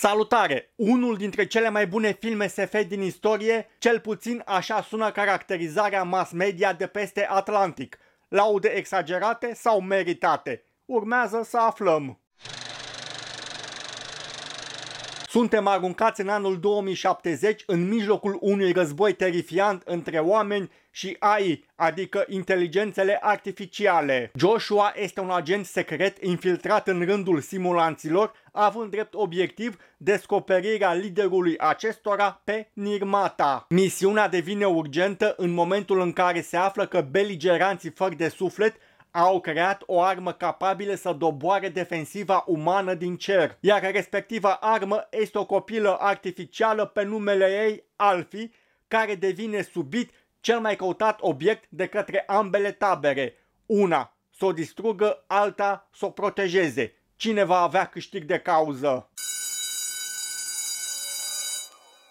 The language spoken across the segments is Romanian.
Salutare! Unul dintre cele mai bune filme SF din istorie, cel puțin așa sună caracterizarea mass media de peste Atlantic. Laude exagerate sau meritate? Urmează să aflăm. Suntem aruncați în anul 2070 în mijlocul unui război terifiant între oameni și AI, adică inteligențele artificiale. Joshua este un agent secret infiltrat în rândul simulanților, având drept obiectiv descoperirea liderului acestora pe Nirmata. Misiunea devine urgentă în momentul în care se află că beligeranții fără de suflet au creat o armă capabilă să doboare defensiva umană din cer, iar respectiva armă este o copilă artificială pe numele ei Alfi, care devine subit cel mai căutat obiect de către ambele tabere. Una să o distrugă, alta să o protejeze. Cine va avea câștig de cauză?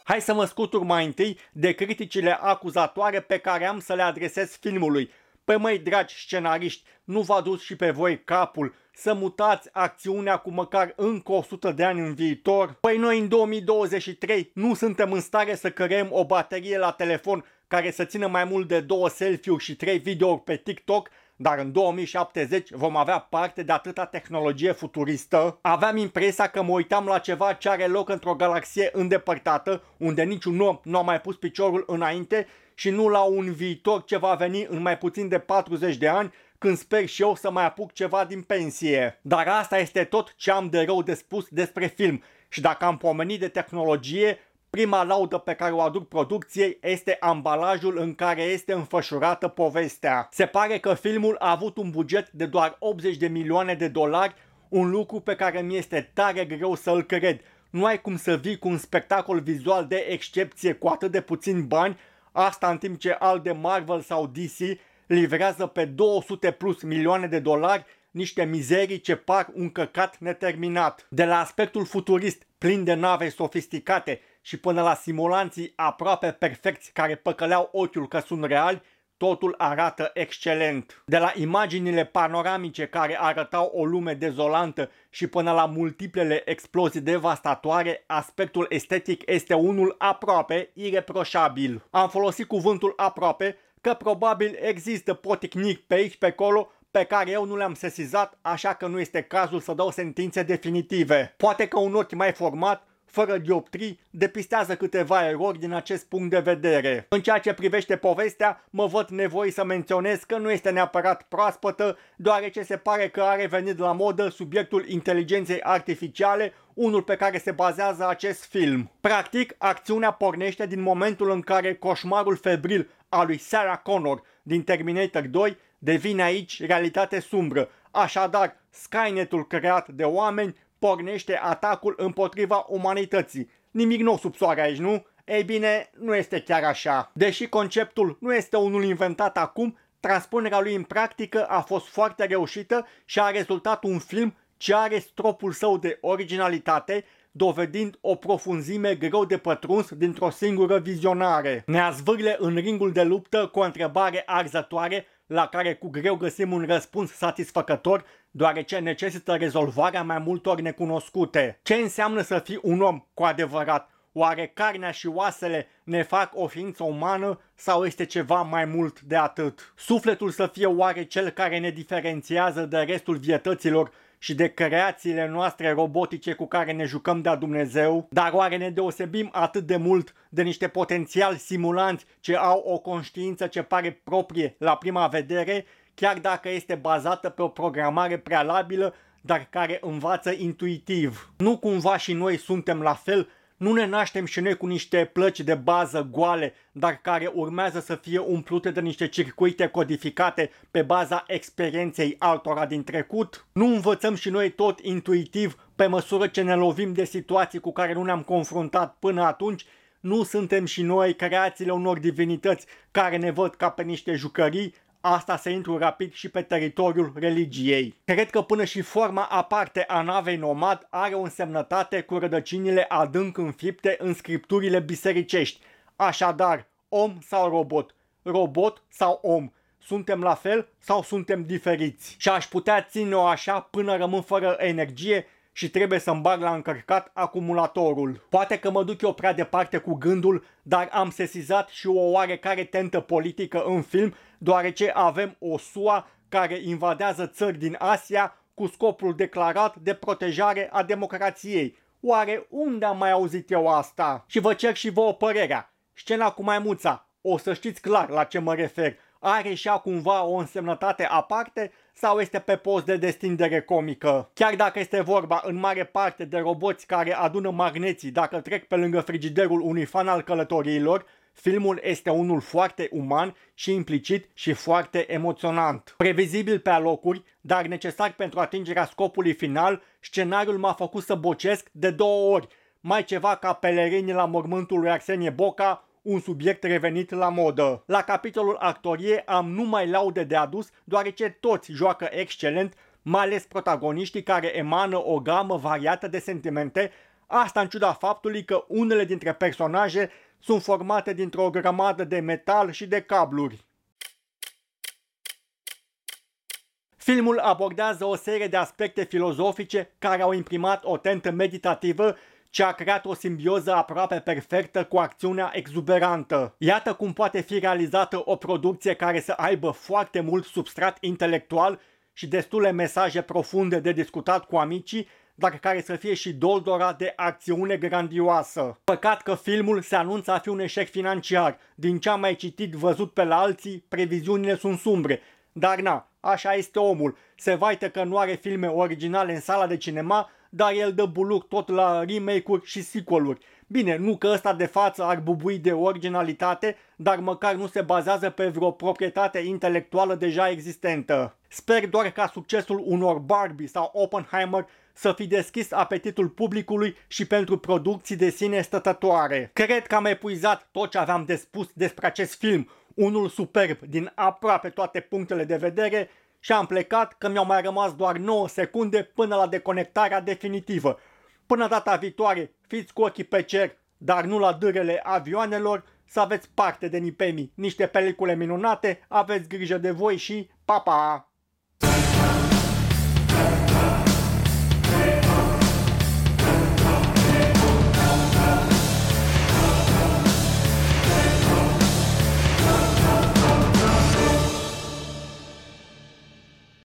Hai să mă scutur mai întâi de criticile acuzatoare pe care am să le adresez filmului – pe măi dragi scenariști, nu v-a dus și pe voi capul să mutați acțiunea cu măcar încă 100 de ani în viitor? Păi noi în 2023 nu suntem în stare să cărem o baterie la telefon care să țină mai mult de două selfie-uri și trei videouri pe TikTok, dar în 2070 vom avea parte de atâta tehnologie futuristă. Aveam impresia că mă uitam la ceva ce are loc într-o galaxie îndepărtată, unde niciun om nu a mai pus piciorul înainte și nu la un viitor ce va veni în mai puțin de 40 de ani când sper și eu să mai apuc ceva din pensie. Dar asta este tot ce am de rău de spus despre film și dacă am pomenit de tehnologie, prima laudă pe care o aduc producției este ambalajul în care este înfășurată povestea. Se pare că filmul a avut un buget de doar 80 de milioane de dolari, un lucru pe care mi este tare greu să-l cred. Nu ai cum să vii cu un spectacol vizual de excepție cu atât de puțin bani, Asta în timp ce al de Marvel sau DC livrează pe 200 plus milioane de dolari niște mizerii ce par un căcat neterminat. De la aspectul futurist, plin de nave sofisticate și până la simulanții aproape perfecți care păcăleau ochiul că sunt reali, Totul arată excelent. De la imaginile panoramice care arătau o lume dezolantă și până la multiplele explozii devastatoare, aspectul estetic este unul aproape ireproșabil. Am folosit cuvântul aproape că probabil există poticnic pe aici pe acolo pe care eu nu le-am sesizat, așa că nu este cazul să dau sentințe definitive. Poate că un ochi mai format fără dioptrii, depistează câteva erori din acest punct de vedere. În ceea ce privește povestea, mă văd nevoie să menționez că nu este neapărat proaspătă, deoarece se pare că a revenit la modă subiectul inteligenței artificiale, unul pe care se bazează acest film. Practic, acțiunea pornește din momentul în care coșmarul febril al lui Sarah Connor din Terminator 2 devine aici realitate sumbră. Așadar, Skynetul creat de oameni pornește atacul împotriva umanității. Nimic nou sub soare aici, nu? Ei bine, nu este chiar așa. Deși conceptul nu este unul inventat acum, transpunerea lui în practică a fost foarte reușită și a rezultat un film ce are stropul său de originalitate, dovedind o profunzime greu de pătruns dintr-o singură vizionare. Ne azvârle în ringul de luptă cu o întrebare arzătoare la care cu greu găsim un răspuns satisfăcător deoarece necesită rezolvarea mai multor necunoscute. Ce înseamnă să fii un om cu adevărat? Oare carnea și oasele ne fac o ființă umană sau este ceva mai mult de atât? Sufletul să fie oare cel care ne diferențiază de restul vietăților și de creațiile noastre robotice cu care ne jucăm de-a Dumnezeu? Dar oare ne deosebim atât de mult de niște potențial simulanți ce au o conștiință ce pare proprie la prima vedere chiar dacă este bazată pe o programare prealabilă, dar care învață intuitiv. Nu cumva și noi suntem la fel nu ne naștem și noi cu niște plăci de bază goale, dar care urmează să fie umplute de niște circuite codificate pe baza experienței altora din trecut? Nu învățăm și noi tot intuitiv pe măsură ce ne lovim de situații cu care nu ne-am confruntat până atunci? Nu suntem și noi creațiile unor divinități care ne văd ca pe niște jucării, asta să intru rapid și pe teritoriul religiei. Cred că până și forma aparte a navei nomad are o însemnătate cu rădăcinile adânc înfipte în scripturile bisericești. Așadar, om sau robot, robot sau om, suntem la fel sau suntem diferiți. Și aș putea ține-o așa până rămân fără energie și trebuie să-mi bag la încărcat acumulatorul. Poate că mă duc eu prea departe cu gândul, dar am sesizat și o oarecare tentă politică în film, deoarece avem o SUA care invadează țări din Asia cu scopul declarat de protejare a democrației. Oare unde am mai auzit eu asta? Și vă cer și vouă părerea. Scena cu maimuța, o să știți clar la ce mă refer, are și ea cumva o însemnătate aparte sau este pe post de destindere comică. Chiar dacă este vorba în mare parte de roboți care adună magneții dacă trec pe lângă frigiderul unui fan al călătoriilor, Filmul este unul foarte uman și implicit și foarte emoționant. Previzibil pe alocuri, dar necesar pentru atingerea scopului final, scenariul m-a făcut să bocesc de două ori. Mai ceva ca pelerinii la mormântul lui Arsenie Boca un subiect revenit la modă. La capitolul actorie am numai laude de adus, deoarece toți joacă excelent, mai ales protagoniștii care emană o gamă variată de sentimente, asta în ciuda faptului că unele dintre personaje sunt formate dintr-o grămadă de metal și de cabluri. Filmul abordează o serie de aspecte filozofice care au imprimat o tentă meditativă ce a creat o simbioză aproape perfectă cu acțiunea exuberantă. Iată cum poate fi realizată o producție care să aibă foarte mult substrat intelectual și destule mesaje profunde de discutat cu amicii, dar care să fie și doldora de acțiune grandioasă. Păcat că filmul se anunță a fi un eșec financiar. Din ce am mai citit văzut pe la alții, previziunile sunt sumbre, dar na, așa este omul. Se vaită că nu are filme originale în sala de cinema, dar el dă buluc tot la remake-uri și sequel-uri. Bine, nu că ăsta de față ar bubui de originalitate, dar măcar nu se bazează pe vreo proprietate intelectuală deja existentă. Sper doar ca succesul unor Barbie sau Oppenheimer să fi deschis apetitul publicului și pentru producții de sine stătătoare. Cred că am epuizat tot ce aveam de spus despre acest film, unul superb din aproape toate punctele de vedere și am plecat că mi-au mai rămas doar 9 secunde până la deconectarea definitivă. Până data viitoare, fiți cu ochii pe cer, dar nu la dârele avioanelor, să aveți parte de nipemii, niște pelicule minunate, aveți grijă de voi și pa, pa!